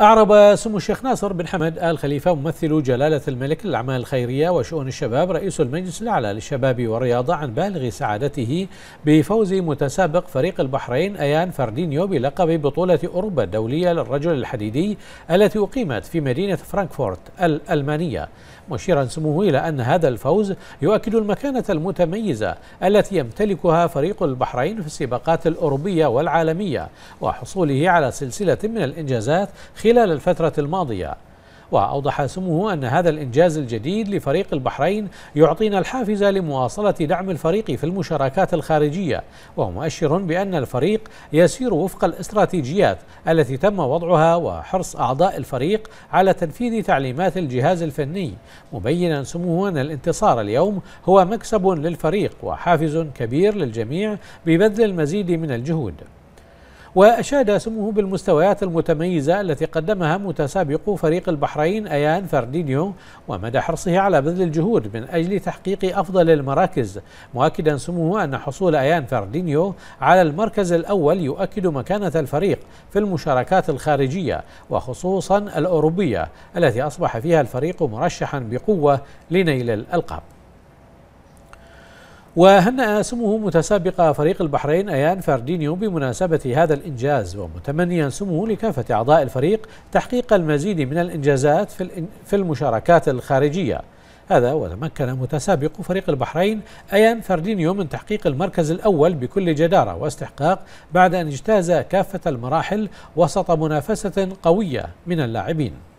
أعرب سمو الشيخ ناصر بن حمد آل خليفة ممثل جلالة الملك للأعمال الخيرية وشؤون الشباب رئيس المجلس الأعلى للشباب والرياضة عن بالغ سعادته بفوز متسابق فريق البحرين أيان فاردينيو بلقب بطولة أوروبا الدولية للرجل الحديدي التي أقيمت في مدينة فرانكفورت الألمانية مشيرا سموه إلى أن هذا الفوز يؤكد المكانة المتميزة التي يمتلكها فريق البحرين في السباقات الأوروبية والعالمية وحصوله على سلسلة من الإنجازات خلال الفترة الماضية وأوضح سموه أن هذا الإنجاز الجديد لفريق البحرين يعطينا الحافز لمواصلة دعم الفريق في المشاركات الخارجية ومؤشر بأن الفريق يسير وفق الاستراتيجيات التي تم وضعها وحرص أعضاء الفريق على تنفيذ تعليمات الجهاز الفني مبينا سموه أن الانتصار اليوم هو مكسب للفريق وحافز كبير للجميع ببذل المزيد من الجهود وأشاد سموه بالمستويات المتميزة التي قدمها متسابق فريق البحرين أيان فاردينيو ومدى حرصه على بذل الجهود من أجل تحقيق أفضل المراكز مؤكدا سموه أن حصول أيان فاردينيو على المركز الأول يؤكد مكانة الفريق في المشاركات الخارجية وخصوصا الأوروبية التي أصبح فيها الفريق مرشحا بقوة لنيل الألقاب وهنأ سمو متسابق فريق البحرين أيان فاردينيو بمناسبة هذا الإنجاز ومتمنيا سمو لكافة أعضاء الفريق تحقيق المزيد من الإنجازات في المشاركات الخارجية هذا وتمكن متسابق فريق البحرين أيان فاردينيو من تحقيق المركز الأول بكل جدارة واستحقاق بعد أن اجتاز كافة المراحل وسط منافسة قوية من اللاعبين